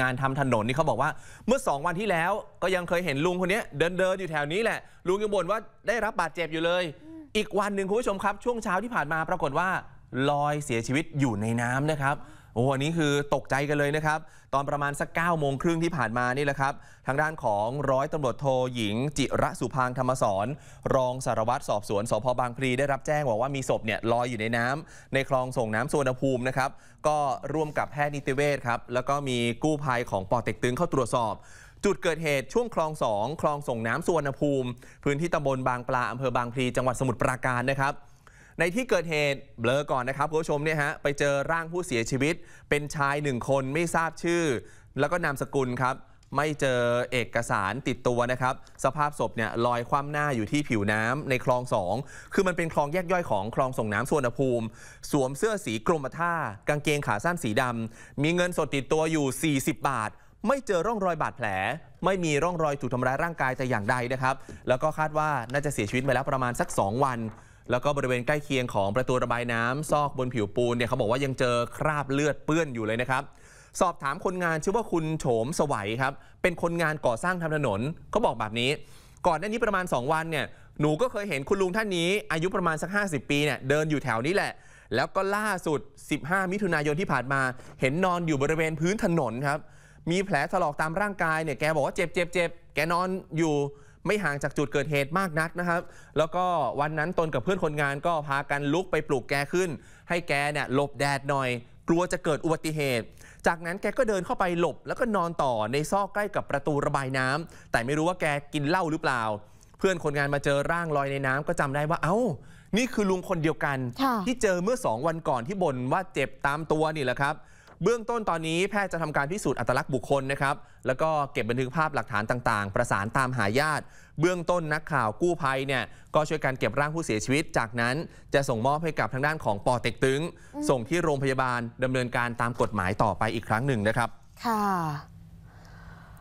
งานทำถนนนี่เขาบอกว่าเมื่อ 2 วันที่แล้วก็ยังเคยเห็นลุงคนนี้เดินเดินอยู่แถวนี้แหละลุงยังบ่นว่าได้รับบาดเจ็บอยู่เลย อีกวันหนึ่งคุณผู้ชมครับ ช่วงเช้าที่ผ่านมาปรากฏว่าลอยเสียชีวิตอยู่ในน้ำนะครับโอ้อันนี้คือตกใจกันเลยนะครับ ตอนประมาณสัก9ก้าโมงครึ่งที่ผ่านมานี่แหละครับ ทางด้านของร้อยตำรวจโทหญิง จิระสุพาง ธรรมสอนรองสารวัตรสอบสวนสพบางพลีได้รับแจ้งว่าว่ามีศพเนี่ยลอยอยู่ในน้ำ ในคลองส่งน้ำสวนภูมินะครับ ก็ร่วมกับแพทย์นิติเวชครับ แล้วก็มีกู้ภัยของปอเต็กตึงเข้าตรวจสอบ จุดเกิดเหตุช่วงคลองสองคลองส่งน้ำสวนภูมิ พื้นที่ตำบลบางปลาอำเภอบางพลีจังหวัดสมุทรปราการนะครับในที่เกิดเหตุเบลอก่อนนะครับคุณผู้ชมเนี่ยฮะไปเจอร่างผู้เสียชีวิตเป็นชายหนึ่งคนไม่ทราบชื่อ แล้วก็นามสกุลครับ ไม่เจอเอกสารติดตัวนะครับ สภาพศพเนี่ยลอยคว่ำหน้าอยู่ที่ผิวน้ำในคลองสองคือมันเป็นคลองแยกย่อยของคลองส่งน้ำสวนภูมิ สวมเสื้อสีกรมท่า กางเกงขาสั้นสีดำ มีเงินสดติดตัวอยู่ 40 บาท ไม่เจอร่องรอยบาดแผล ไม่มีร่องรอยถูกทำร้ายร่างกายแต่อย่างใดนะครับ แล้วก็คาดว่าน่าจะเสียชีวิตไปแล้วประมาณสัก 2 วันแล้วก็บริเวณใกล้เคียงของประตูระบายน้ำ ซอกบนผิวปูนเนี่ยเขาบอกว่ายังเจอคราบเลือดเปื้อนอยู่เลยนะครับ สอบถามคนงานชื่อว่าคุณโฉมสวัยครับเป็นคนงานก่อสร้างทำถนน เขาบอกแบบนี้ก่อนหน้านี้ประมาณ 2 วันเนี่ยหนูก็เคยเห็นคุณลุงท่านนี้ อายุประมาณสัก 50 ปีเนี่ยเดินอยู่แถวนี้แหละ แล้วก็ล่าสุด 15 มิถุนายนที่ผ่านมา เห็นนอนอยู่บริเวณพื้นถนนครับมีแผลถลอกตามร่างกายเนี่ยแกบอกว่าเจ็บเจ็บเจ็บแกนอนอยู่ไม่ห่างจากจุดเกิดเหตุมากนักนะครับ แล้วก็วันนั้นตนกับเพื่อนคนงานก็พากันลุกไปปลูกแกขึ้น ให้แกเนี่ยหลบแดดหน่อย กลัวจะเกิดอุบัติเหตุ จากนั้นแกก็เดินเข้าไปหลบแล้วก็นอนต่อในซอก ใกล้กับประตูระบายน้ำ แต่ไม่รู้ว่าแกกินเหล้าหรือเปล่า เพื่อนคนงานมาเจอร่างลอยในน้ำก็จำได้ว่า เอา้า นี่คือลุงคนเดียวกัน ที่เจอเมื่อสองวันก่อนที่บ่นว่าเจ็บตามตัวนี่แหละครับเบื้องต้นตอนนี้แพทย์จะทำการพิสูจน์อัตลักษณ์บุคคลนะครับ แล้วก็เก็บบันทึกภาพหลักฐานต่างๆ ประสานตามหาญาติ เบื้องต้นนักข่าวกู้ภัยเนี่ยก็ช่วยการเก็บร่างผู้เสียชีวิต จากนั้นจะส่งมอบให้กับทางด้านของปอเต็กตึง ส่งที่โรงพยาบาลดำเนินการตามกฎหมายต่อไปอีกครั้งหนึ่งนะครับ ค่ะ